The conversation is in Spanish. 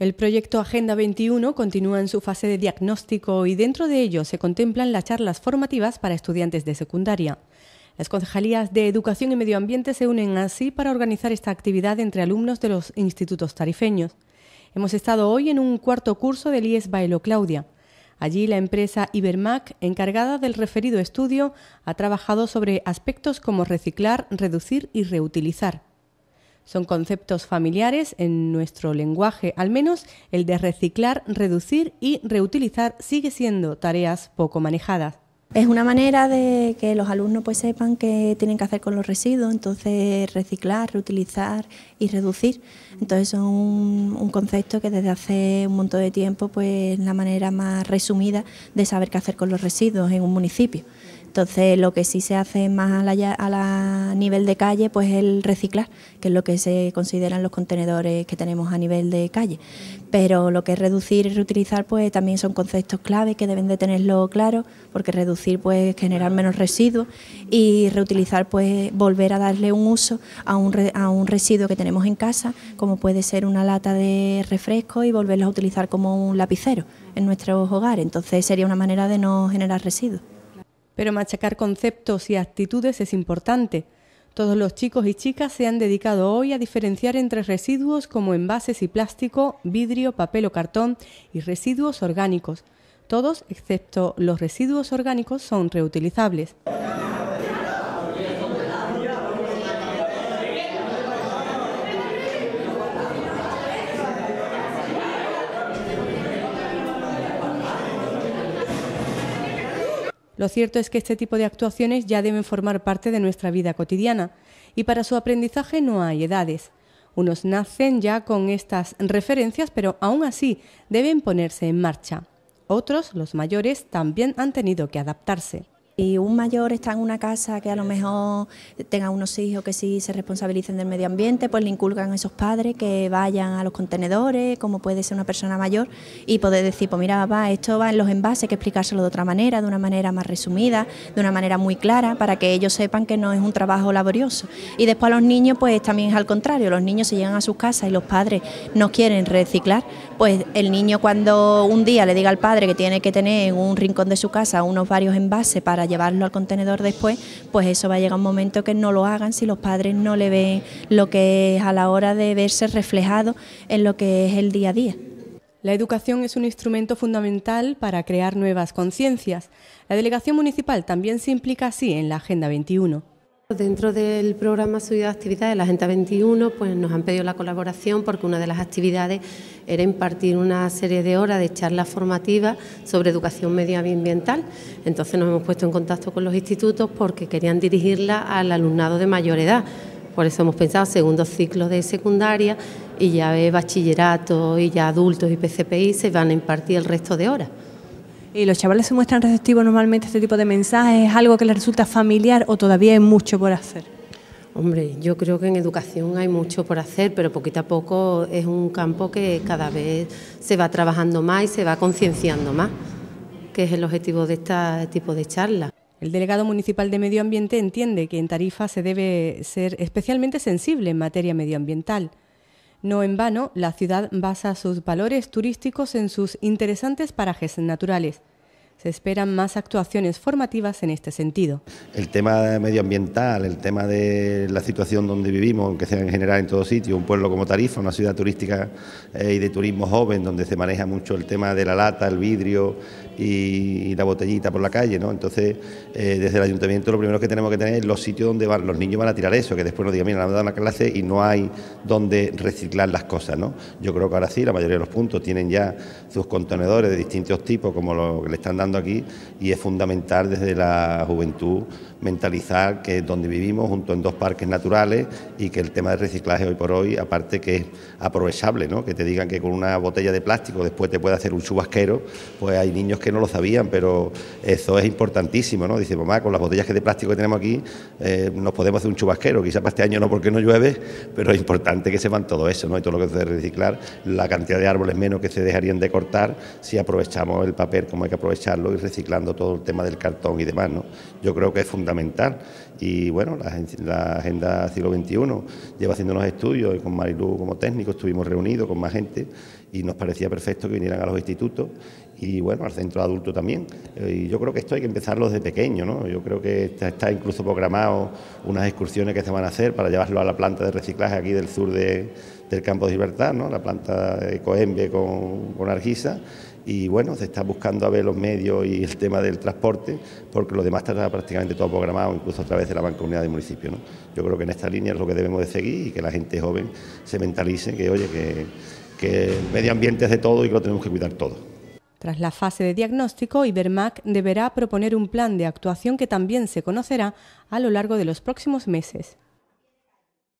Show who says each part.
Speaker 1: El proyecto Agenda 21 continúa en su fase de diagnóstico y dentro de ello se contemplan las charlas formativas para estudiantes de secundaria. Las concejalías de Educación y Medio Ambiente se unen así para organizar esta actividad entre alumnos de los institutos tarifeños. Hemos estado hoy en un cuarto curso del IES Bailo Claudia. Allí la empresa Ibermac, encargada del referido estudio, ha trabajado sobre aspectos como reciclar, reducir y reutilizar. Son conceptos familiares en nuestro lenguaje, al menos el de reciclar, reducir y reutilizar sigue siendo tareas poco manejadas.
Speaker 2: Es una manera de que los alumnos pues sepan qué tienen que hacer con los residuos, entonces reciclar, reutilizar y reducir. Entonces es un, concepto que desde hace un montón de tiempo pues es la manera más resumida de saber qué hacer con los residuos en un municipio. Entonces, lo que sí se hace más a, nivel de calle, pues el reciclar, que es lo que se consideran los contenedores que tenemos a nivel de calle. Pero lo que es reducir y reutilizar, pues también son conceptos clave que deben de tenerlo claro, porque reducir, pues generar menos residuos y reutilizar, pues volver a darle un uso a un, a un residuo que tenemos en casa, como puede ser una lata de refresco y volverlo a utilizar como un lapicero en nuestros hogares. Entonces, sería una manera de no generar residuos pero machacar conceptos y actitudes es importante.
Speaker 1: Todos los chicos y chicas se han dedicado hoy a diferenciar entre residuos como envases y plástico, vidrio, papel o cartón y residuos orgánicos. Todos, excepto los residuos orgánicos, son reutilizables. Lo cierto es que este tipo de actuaciones ya deben formar parte de nuestra vida cotidiana y para su aprendizaje no hay edades. Unos nacen ya con estas referencias, pero aún así deben ponerse en marcha. Otros, los mayores, también han tenido que adaptarse.
Speaker 2: Y un mayor está en una casa que a lo mejor tenga unos hijos que sí se responsabilicen del medio ambiente, pues le inculcan a esos padres que vayan a los contenedores, como puede ser una persona mayor, y poder decir, pues mira papá, esto va en los envases, que explicárselo de otra manera, de una manera más resumida, de una manera muy clara, para que ellos sepan que no es un trabajo laborioso. Y después a los niños, pues también es al contrario, los niños se llegan a sus casas y los padres no quieren reciclar, pues el niño cuando un día le diga al padre que tiene que tener en un rincón de su casa unos varios envases para llevarlo al contenedor después, pues eso va a llegar un momento que no lo hagan si los padres no le ven lo que es a la hora de verse reflejado en lo que es el día a día. La educación es un instrumento fundamental para crear
Speaker 1: nuevas conciencias. La Delegación Municipal también se implica así en la Agenda 21.
Speaker 3: Dentro del programa Subida de Actividades de la Agenda 21, pues nos han pedido la colaboración porque una de las actividades era impartir una serie de horas de charlas formativas sobre educación medioambiental. Entonces nos hemos puesto en contacto con los institutos porque querían dirigirla al alumnado de mayor edad. Por eso hemos pensado segundo ciclo de secundaria y ya de bachillerato y ya adultos y PCPI se van a impartir el resto de horas. ¿Y los
Speaker 1: chavales se muestran receptivos normalmente a este tipo de mensajes? ¿Es algo que les resulta familiar o todavía hay mucho por hacer?
Speaker 3: Hombre, yo creo que en educación hay mucho por hacer, pero poquito a poco es un campo que cada vez se va trabajando más y se va concienciando más, que
Speaker 1: es el objetivo de este tipo de charlas. El delegado municipal de Medio Ambiente entiende que en Tarifa se debe ser especialmente sensible en materia medioambiental. No en vano, la ciudad basa sus valores turísticos en sus interesantes parajes naturales se esperan más actuaciones formativas en este sentido.
Speaker 4: El tema medioambiental, el tema de la situación donde vivimos, ...que sea en general en todo sitio, un pueblo como Tarifa, una ciudad turística eh, y de turismo joven, donde se maneja mucho el tema de la lata, el vidrio y, la botellita por la calle, ¿no? Entonces, eh, desde el ayuntamiento lo primero que tenemos que tener es los sitios donde van, los niños van a tirar eso, que después nos digan, mira, nos han dado una clase y no hay donde reciclar las cosas, ¿no? Yo creo que ahora sí, la mayoría de los puntos tienen ya sus contenedores de distintos tipos, como lo que le están dando aquí y es fundamental desde la juventud mentalizar que donde vivimos junto en dos parques naturales y que el tema de reciclaje hoy por hoy, aparte que es aprovechable, ¿no? que te digan que con una botella de plástico después te puede hacer un chubasquero, pues hay niños que no lo sabían, pero eso es importantísimo, ¿no? Dice, mamá, con las botellas que de plástico que tenemos aquí eh, nos podemos hacer un chubasquero, quizá para este año no porque no llueve, pero es importante que sepan todo eso, ¿no? Y todo lo que se reciclar, la cantidad de árboles menos que se dejarían de cortar si aprovechamos el papel como hay que aprovechar y reciclando todo el tema del cartón y demás. ¿no? Yo creo que es fundamental. Y bueno, la, Agenda Siglo XXI lleva haciendo unos estudios y con Marilu como técnico estuvimos reunidos con más gente y nos parecía perfecto que vinieran a los institutos y bueno, al centro adulto también. Eh, y yo creo que esto hay que empezarlo desde pequeño, ¿no? Yo creo que está, incluso programado unas excursiones que se van a hacer para llevarlo a la planta de reciclaje aquí del sur de, del campo de Libertad, ¿no? La planta de Coembe con, con Argisa y bueno, se está buscando a ver los medios y el tema del transporte, porque lo demás está prácticamente todo programado, incluso a través de la banca unidad de municipio. Yo creo que en esta línea es lo que debemos de seguir y que la gente joven se mentalice que, oye, que, el medio ambiente es de todo y que lo tenemos que cuidar todo.
Speaker 1: Tras la fase de diagnóstico, Ibermac deberá proponer un plan de actuación que también se conocerá a lo largo de los próximos meses.